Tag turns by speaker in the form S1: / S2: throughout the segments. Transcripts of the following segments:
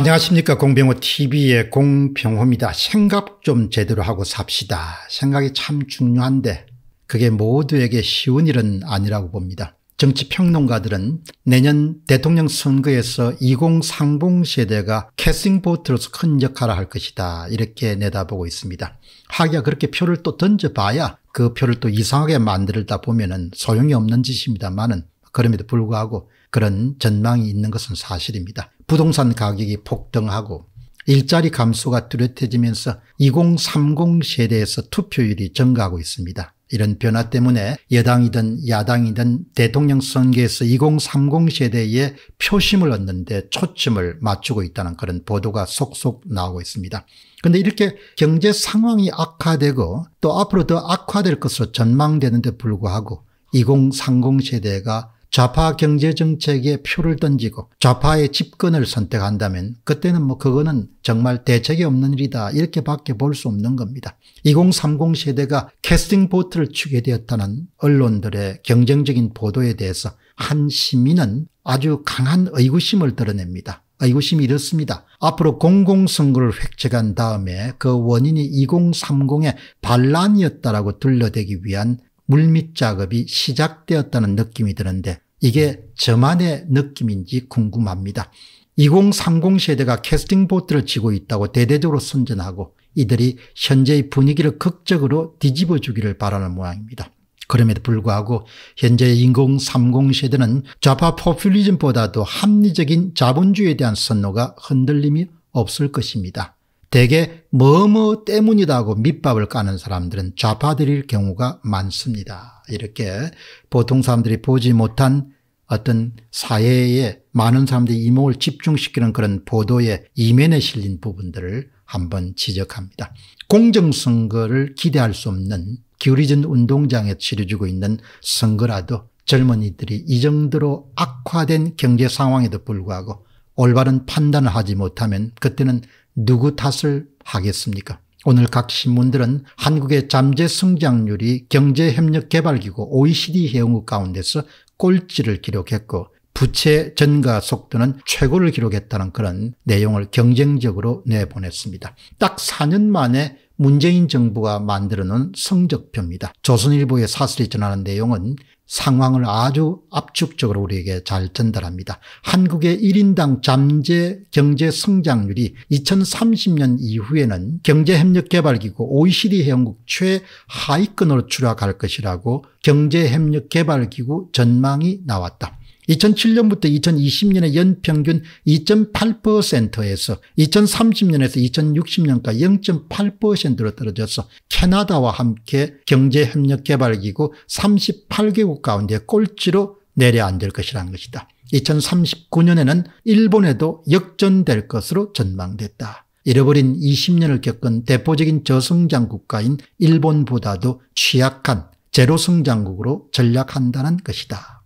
S1: 안녕하십니까 공병호 TV의 공병호입니다. 생각 좀 제대로 하고 삽시다. 생각이 참 중요한데 그게 모두에게 쉬운 일은 아니라고 봅니다. 정치평론가들은 내년 대통령 선거에서 2030 세대가 캐싱보트로서 큰 역할을 할 것이다 이렇게 내다보고 있습니다. 하기야 그렇게 표를 또 던져봐야 그 표를 또 이상하게 만들다 보면 은 소용이 없는 짓입니다만은 그럼에도 불구하고 그런 전망이 있는 것은 사실입니다. 부동산 가격이 폭등하고 일자리 감소가 뚜렷해지면서 2030 세대에서 투표율이 증가하고 있습니다. 이런 변화 때문에 여당이든 야당이든 대통령 선거에서 2030 세대의 표심을 얻는데 초점을 맞추고 있다는 그런 보도가 속속 나오고 있습니다. 그런데 이렇게 경제 상황이 악화되고 또 앞으로 더 악화될 것으로 전망되는데 불구하고 2030 세대가 좌파 경제 정책에 표를 던지고 좌파의 집권을 선택한다면 그때는 뭐 그거는 정말 대책이 없는 일이다 이렇게밖에 볼 수 없는 겁니다. 2030 세대가 캐스팅 보트를 추게 되었다는 언론들의 경쟁적인 보도에 대해서 한 시민은 아주 강한 의구심을 드러냅니다. 의구심이 이렇습니다. 앞으로 공공선거를 획책한 다음에 그 원인이 2030의 반란이었다라고 둘러대기 위한 물밑 작업이 시작되었다는 느낌이 드는데 이게 네. 저만의 느낌인지 궁금합니다. 2030 세대가 캐스팅 보트를 치고 있다고 대대적으로 선전하고 이들이 현재의 분위기를 극적으로 뒤집어 주기를 바라는 모양입니다. 그럼에도 불구하고 현재의 2030 세대는 좌파 포퓰리즘보다도 합리적인 자본주의에 대한 선호가 흔들림이 없을 것입니다. 대개 뭐 뭐 때문이다고 밑밥을 까는 사람들은 좌파들일 경우가 많습니다. 이렇게 보통 사람들이 보지 못한 어떤 사회에 많은 사람들이 이목을 집중시키는 그런 보도의 이면에 실린 부분들을 한번 지적합니다. 공정선거를 기대할 수 없는 기울이진 운동장에 치러지고 있는 선거라도 젊은이들이 이 정도로 악화된 경제 상황에도 불구하고 올바른 판단을 하지 못하면 그때는 누구 탓을 하겠습니까? 오늘 각 신문들은 한국의 잠재 성장률이 경제협력개발기구 OECD 회원국 가운데서 꼴찌를 기록했고 부채 전가 속도는 최고를 기록했다는 그런 내용을 경쟁적으로 내보냈습니다. 딱 4년 만에 문재인 정부가 만들어놓은 성적표입니다. 조선일보의 사설이 전하는 내용은 상황을 아주 압축적으로 우리에게 잘 전달합니다. 한국의 1인당 잠재 경제 성장률이 2030년 이후에는 경제협력개발기구 OECD 회원국 최하위권으로 추락할 것이라고 경제협력개발기구 전망이 나왔다. 2007년부터 2 0 2 0년에 연평균 2.8%에서 2030년에서 2060년까지 0.8%로 떨어져서 캐나다와 함께 경제협력개발기구 38개국 가운데 꼴찌로 내려앉을 것이라는 것이다. 2039년에는 일본에도 역전될 것으로 전망됐다. 잃어버린 20년을 겪은 대포적인 저성장 국가인 일본보다도 취약한 제로성장국으로 전략한다는 것이다.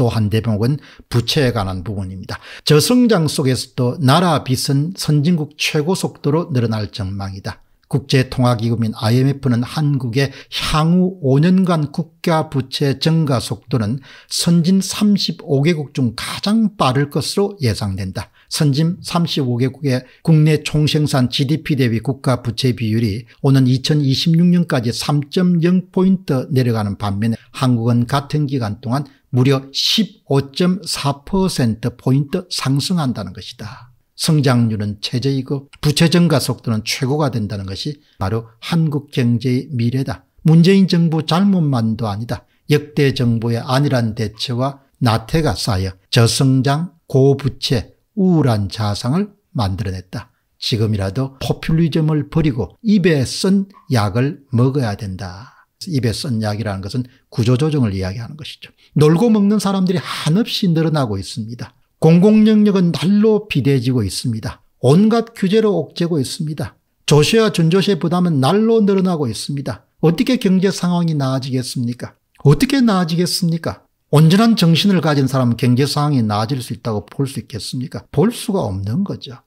S1: 또한 대목은 부채에 관한 부분입니다. 저성장 속에서도 나라 빚은 선진국 최고 속도로 늘어날 전망이다. 국제통화기금인 IMF는 한국의 향후 5년간 국가 부채 증가 속도는 선진 35개국 중 가장 빠를 것으로 예상된다. 선진 35개국의 국내 총생산 GDP 대비 국가 부채 비율이 오는 2026년까지 3.0포인트 내려가는 반면에 한국은 같은 기간 동안 무려 15.4%포인트 상승한다는 것이다. 성장률은 최저이고 부채증가 속도는 최고가 된다는 것이 바로 한국 경제의 미래다. 문재인 정부 잘못만도 아니다. 역대 정부의 안일한 대처와 나태가 쌓여 저성장, 고부채, 우울한 자상을 만들어냈다. 지금이라도 포퓰리즘을 버리고 입에 쓴 약을 먹어야 된다. 입에 쓴 약이라는 것은 구조조정을 이야기하는 것이죠. 놀고 먹는 사람들이 한없이 늘어나고 있습니다. 공공영역은 날로 비대해지고 있습니다. 온갖 규제로 옥죄고 있습니다. 조세와 준조세 부담은 날로 늘어나고 있습니다. 어떻게 경제 상황이 나아지겠습니까? 어떻게 나아지겠습니까? 온전한 정신을 가진 사람은 경제 상황이 나아질 수 있다고 볼 수 있겠습니까? 볼 수가 없는 거죠.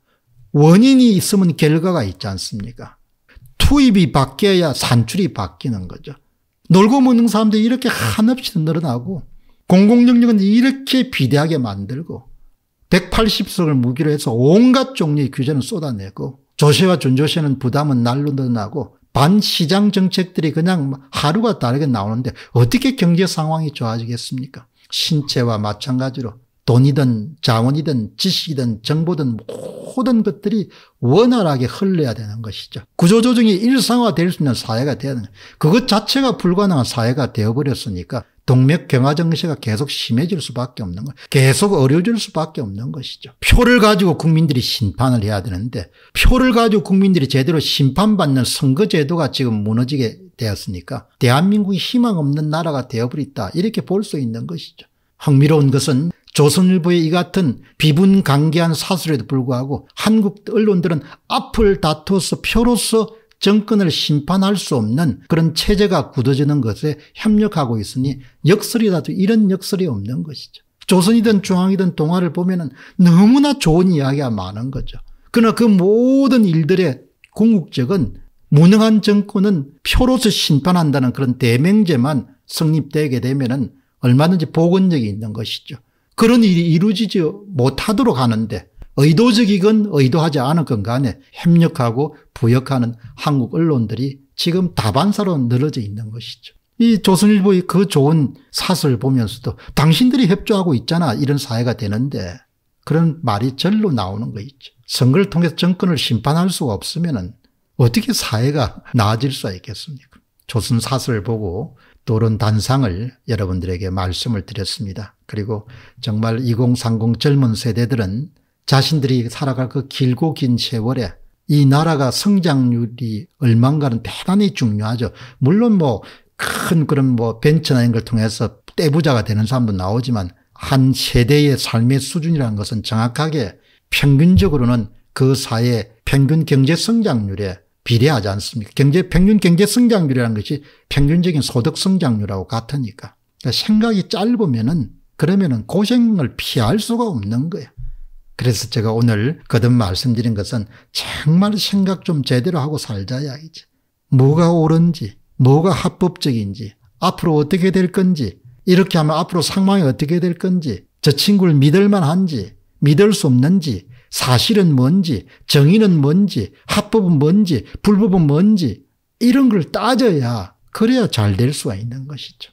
S1: 원인이 있으면 결과가 있지 않습니까? 투입이 바뀌어야 산출이 바뀌는 거죠. 놀고 먹는 사람들이 이렇게 한없이 늘어나고 공공영역은 이렇게 비대하게 만들고 180석을 무기로 해서 온갖 종류의 규제는 쏟아내고 조세와 준조세는 부담은 날로 늘어나고 반시장 정책들이 그냥 하루가 다르게 나오는데 어떻게 경제 상황이 좋아지겠습니까? 신체와 마찬가지로 돈이든 자원이든 지식이든 정보든 모든 것들이 원활하게 흘러야 되는 것이죠. 구조조정이 일상화될 수 있는 사회가 되야 되는 그것 자체가 불가능한 사회가 되어버렸으니까 동맥 경화 정세가 계속 심해질 수밖에 없는 것, 계속 어려워질 수밖에 없는 것이죠. 표를 가지고 국민들이 심판을 해야 되는데 표를 가지고 국민들이 제대로 심판받는 선거제도가 지금 무너지게 되었으니까 대한민국이 희망 없는 나라가 되어버렸다 이렇게 볼 수 있는 것이죠. 흥미로운 것은 조선일보의 이 같은 비분강개한 사설에도 불구하고 한국 언론들은 앞을 다투어서 표로서 정권을 심판할 수 없는 그런 체제가 굳어지는 것에 협력하고 있으니 역설이라도 이런 역설이 없는 것이죠. 조선이든 중앙이든 동화를 보면 너무나 좋은 이야기가 많은 거죠. 그러나 그 모든 일들의 궁극적은 무능한 정권은 표로서 심판한다는 그런 대명제만 성립되게 되면 은 얼마든지 복원력이 있는 것이죠. 그런 일이 이루어지지 못하도록 하는데 의도적이건 의도하지 않은건 간에 협력하고 부역하는 한국 언론들이 지금 다반사로 늘어져 있는 것이죠. 이 조선일보의 그 좋은 사설 을 보면서도 당신들이 협조하고 있잖아 이런 사회가 되는데 그런 말이 절로 나오는 거 있죠. 선거를 통해서 정권을 심판할 수가 없으면 어떻게 사회가 나아질 수가 있겠습니까? 조선 사설을 보고 또론 단상을 여러분들에게 말씀을 드렸습니다. 그리고 정말 2030 젊은 세대들은 자신들이 살아갈 그 길고 긴 세월에 이 나라가 성장률이 얼만가는 대단히 중요하죠. 물론 뭐 큰 그런 뭐 벤처나 이런 걸 통해서 떼부자가 되는 사람도 나오지만 한 세대의 삶의 수준이라는 것은 정확하게 평균적으로는 그 사회 평균 경제 성장률에 비례하지 않습니까? 경제 평균 경제 성장률이라는 것이 평균적인 소득 성장률하고 같으니까. 그러니까 생각이 짧으면은 그러면은 고생을 피할 수가 없는 거예요. 그래서 제가 오늘 거듭 말씀드린 것은 정말 생각 좀 제대로 하고 살자 야기지 뭐가 옳은지, 뭐가 합법적인지, 앞으로 어떻게 될 건지, 이렇게 하면 앞으로 상황이 어떻게 될 건지, 저 친구를 믿을 만한지, 믿을 수 없는지, 사실은 뭔지, 정의는 뭔지, 합법은 뭔지, 불법은 뭔지, 이런 걸 따져야, 그래야 잘 될 수가 있는 것이죠.